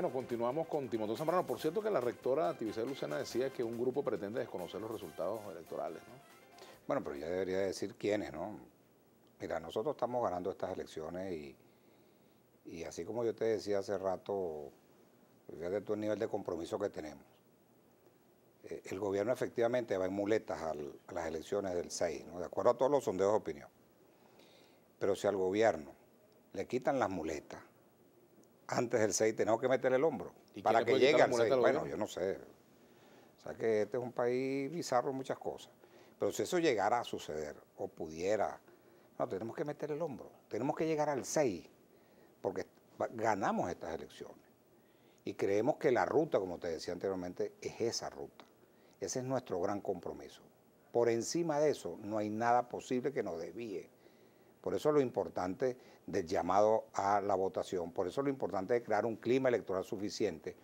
Bueno, continuamos con Timoteo Zambrano. Por cierto que la rectora Tibisay Lucena decía que un grupo pretende desconocer los resultados electorales, ¿no? Bueno, pero ya debería decir quiénes, ¿no? Mira, nosotros estamos ganando estas elecciones y, así como yo te decía hace rato, fíjate todo el nivel de compromiso que tenemos. Eh, el gobierno efectivamente va en muletas a las elecciones del 6, ¿no? de acuerdo a todos los sondeos de opinión. Pero si al gobierno le quitan las muletas, antes del 6 tenemos que meter el hombro ¿Y para que llegue Bueno, yo no sé. O sea que este es un país bizarro en muchas cosas. Pero si eso llegara a suceder o pudiera, no, tenemos que meter el hombro. Tenemos que llegar al 6 porque ganamos estas elecciones. Y creemos que la ruta, como te decía anteriormente, es esa ruta. Ese es nuestro gran compromiso. Por encima de eso, no hay nada posible que nos desvíe. Por eso lo importante del llamado a la votación, por eso lo importante de crear un clima electoral suficiente,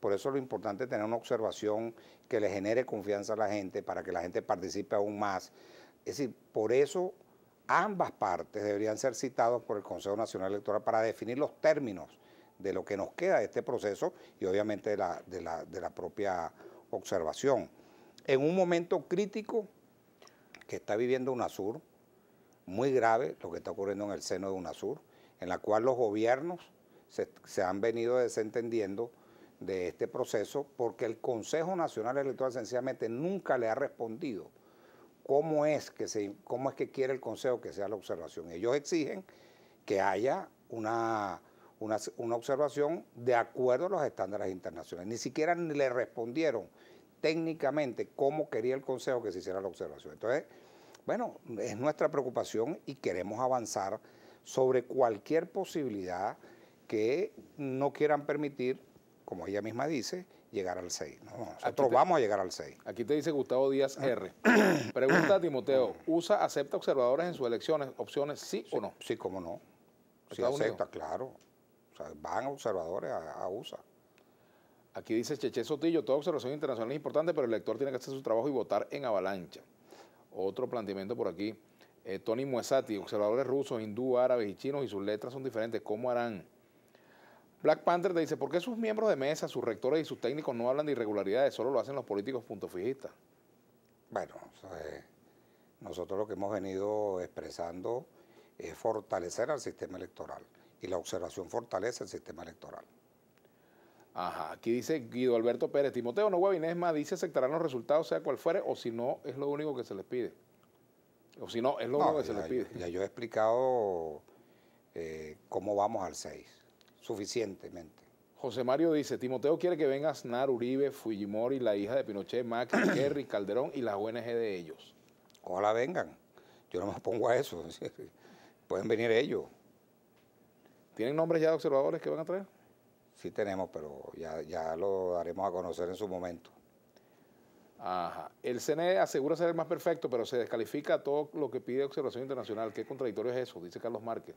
por eso lo importante de tener una observación que le genere confianza a la gente para que la gente participe aún más. Es decir, por eso ambas partes deberían ser citados por el Consejo Nacional Electoral para definir los términos de lo que nos queda de este proceso y obviamente de la, de la propia observación. En un momento crítico que está viviendo UNASUR, muy grave lo que está ocurriendo en el seno de UNASUR, en la cual los gobiernos se, han venido desentendiendo de este proceso porque el Consejo Nacional Electoral sencillamente nunca le ha respondido cómo es que, se, cómo es que quiere el Consejo que sea la observación. Ellos exigen que haya una, una, una, observación de acuerdo a los estándares internacionales. Ni siquiera le respondieron técnicamente cómo quería el Consejo que se hiciera la observación. Entonces, bueno, es nuestra preocupación y queremos avanzar sobre cualquier posibilidad que no quieran permitir, como ella misma dice, llegar al 6. nosotros vamos a llegar al 6. Aquí te dice Gustavo Díaz ah. R. Pregunta a Timoteo, ¿USA acepta observadores en sus elecciones? ¿Opciones sí, o no? Sí, cómo no. Sí acepta, claro. O sea, van observadores a, a USA. Aquí dice Cheche Sotillo, toda observación internacional es importante, pero el elector tiene que hacer su trabajo y votar en avalancha. Otro planteamiento por aquí. Eh, Tony Muesati, observadores rusos, hindú, árabes y chinos y sus letras son diferentes. ¿Cómo harán? Black Panther te dice, ¿por qué sus miembros de mesa, sus rectores y sus técnicos no hablan de irregularidades? Solo lo hacen los políticos punto fijista? Bueno, nosotros lo que hemos venido expresando es fortalecer al sistema electoral y la observación fortalece el sistema electoral. Ajá, aquí dice Guido Alberto Pérez, Timoteo no más, dice aceptarán los resultados sea cual fuere o si no es lo único que se les pide. O si no, es lo único que se les pide. Ya yo he explicado eh, cómo vamos al 6, suficientemente. José Mario dice, Timoteo quiere que venga Aznar, Uribe, Fujimori, la hija de Pinochet, Mac, Kerry, Calderón y las ONG de ellos. Ojalá vengan. Yo no me pongo a eso. Pueden venir ellos. ¿Tienen nombres ya de observadores que van a traer? sí tenemos, pero ya, lo daremos a conocer en su momento. Ajá. El CNE asegura ser el más perfecto, pero se descalifica todo lo que pide observación internacional. ¿Qué contradictorio es eso? Dice Carlos Márquez.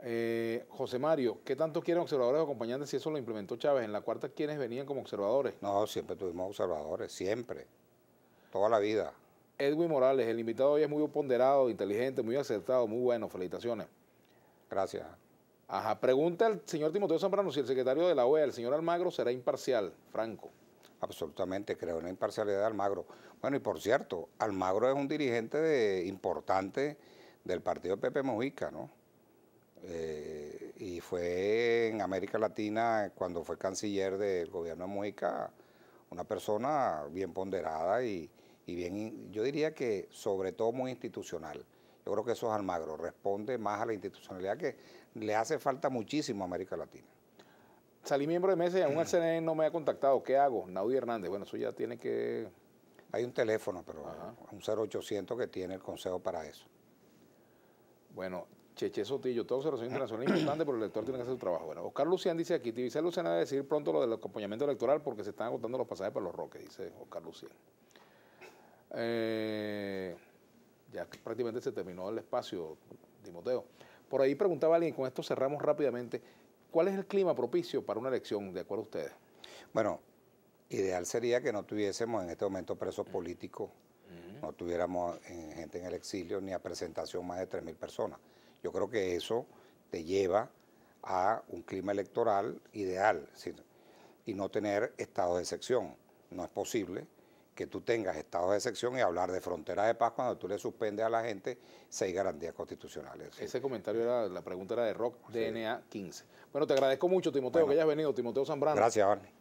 Eh, José Mario, ¿qué tanto quieren observadores o acompañantes si eso lo implementó Chávez? En la cuarta, ¿quiénes venían como observadores? No, siempre tuvimos observadores, siempre, toda la vida. Edwin Morales, el invitado hoy es muy ponderado, inteligente, muy acertado, muy bueno, felicitaciones. Gracias. Ajá, pregunta el señor Timoteo Zambrano si el secretario de la OEA, el señor Almagro, será imparcial, Franco. Absolutamente, creo en la imparcialidad de Almagro. Bueno, y por cierto, Almagro es un dirigente importante del partido Pepe Mujica, ¿no? Eh, y fue en América Latina, cuando fue canciller del gobierno de Mujica, una persona bien ponderada y, y bien, yo diría que sobre todo muy institucional. Yo creo que eso es Almagro, responde más a la institucionalidad que le hace falta muchísimo a América Latina. Salí miembro de mesa y aún el CNN no me ha contactado. ¿Qué hago? Naudi Hernández. Bueno, eso ya tiene que... Hay un teléfono, pero un 0800 que tiene el consejo para eso. Bueno, Cheche Sotillo, toda observación internacional importante, pero el elector tiene que hacer su trabajo. Bueno, Oscar Lucián dice aquí, dice Lucián debe decir pronto lo del acompañamiento electoral porque se están agotando los pasajes para los roques, dice Oscar Lucián. Eh, prácticamente se terminó el espacio, Timoteo. Por ahí preguntaba alguien, con esto cerramos rápidamente, ¿cuál es el clima propicio para una elección, de acuerdo a ustedes? Bueno, ideal sería que no tuviésemos en este momento presos mm. políticos, mm. no tuviéramos eh, gente en el exilio, ni a presentación más de 3.000 personas. Yo creo que eso te lleva a un clima electoral ideal y no tener estado de excepción. No es posible que tú tengas estados de excepción y hablar de fronteras de paz cuando tú le suspendes a la gente seis garantías constitucionales. Ese comentario era, la pregunta era de Rock DNA 15. Bueno, te agradezco mucho, Timoteo, que hayas venido, Timoteo Zambrano. Gracias, Barney.